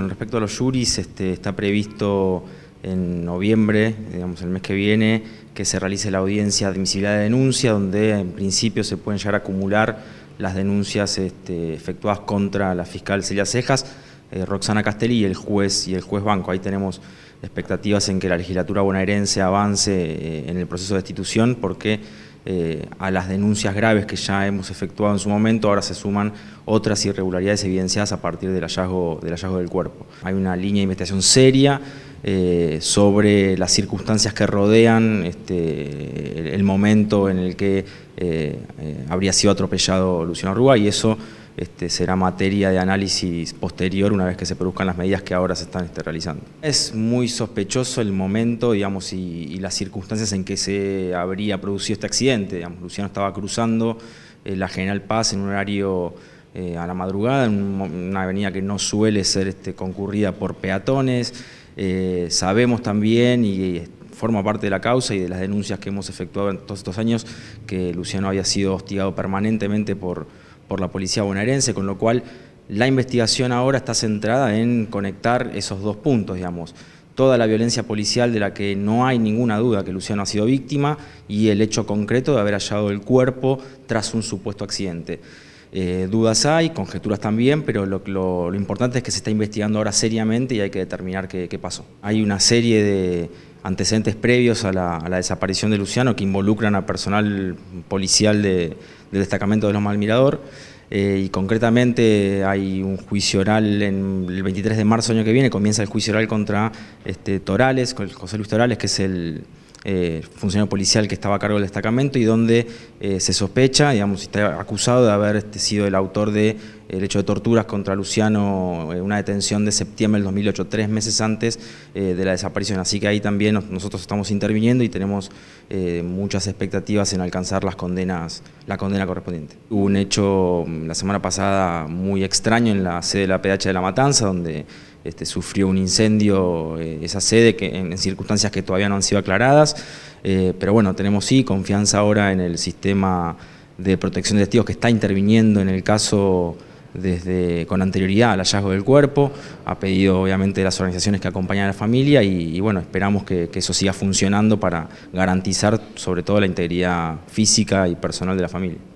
con respecto a los juris, este, está previsto en noviembre, digamos el mes que viene, que se realice la audiencia de admisibilidad de denuncia, donde en principio se pueden llegar a acumular las denuncias este, efectuadas contra la fiscal Celia Cejas, eh, Roxana Castelli y el juez y el juez Banco. Ahí tenemos expectativas en que la legislatura bonaerense avance eh, en el proceso de destitución porque eh, a las denuncias graves que ya hemos efectuado en su momento, ahora se suman otras irregularidades evidenciadas a partir del hallazgo del, hallazgo del cuerpo. Hay una línea de investigación seria eh, sobre las circunstancias que rodean este, el, momento en el que eh, habría sido atropellado Luciano Rúa y eso este, será materia de análisis posterior una vez que se produzcan las medidas que ahora se están este, realizando. Es muy sospechoso el momento digamos, y, las circunstancias en que se habría producido este accidente. Luciano estaba cruzando eh, la General Paz en un horario eh, a la madrugada, en una avenida que no suele ser este, concurrida por peatones. Eh, sabemos también y forma parte de la causa y de las denuncias que hemos efectuado en todos estos años que Luciano había sido hostigado permanentemente por por la policía bonaerense, con lo cual la investigación ahora está centrada en conectar esos dos puntos, digamos. Toda la violencia policial de la que no hay ninguna duda que Luciano ha sido víctima y el hecho concreto de haber hallado el cuerpo tras un supuesto accidente. Eh, dudas hay, conjeturas también, pero lo, importante es que se está investigando ahora seriamente y hay que determinar qué, pasó. Hay una serie de antecedentes previos a la, a la desaparición de Luciano que involucran a personal policial de, del destacamento de los Malmirador. Eh, y concretamente hay un juicio oral en el 23 de marzo del año que viene, comienza el juicio oral contra este, Torales, José Luis Torales, que es el eh, funcionario policial que estaba a cargo del destacamento y donde eh, se sospecha, digamos, está acusado de haber este, sido el autor de el hecho de torturas contra Luciano, eh, una detención de septiembre del 2008, tres meses antes eh, de la desaparición. Así que ahí también nosotros estamos interviniendo y tenemos eh, muchas expectativas en alcanzar las condenas, la condena correspondiente. Hubo un hecho mm, la semana pasada muy extraño en la sede de la PH de La Matanza, donde este, sufrió un incendio esa sede que, en, en, circunstancias que todavía no han sido aclaradas, pero bueno, tenemos sí confianza ahora en el sistema de protección de testigos que está interviniendo en el caso desde, con anterioridad al hallazgo del cuerpo, ha pedido obviamente las organizaciones que acompañan a la familia y, bueno, esperamos que, eso siga funcionando para garantizar sobre todo la integridad física y personal de la familia.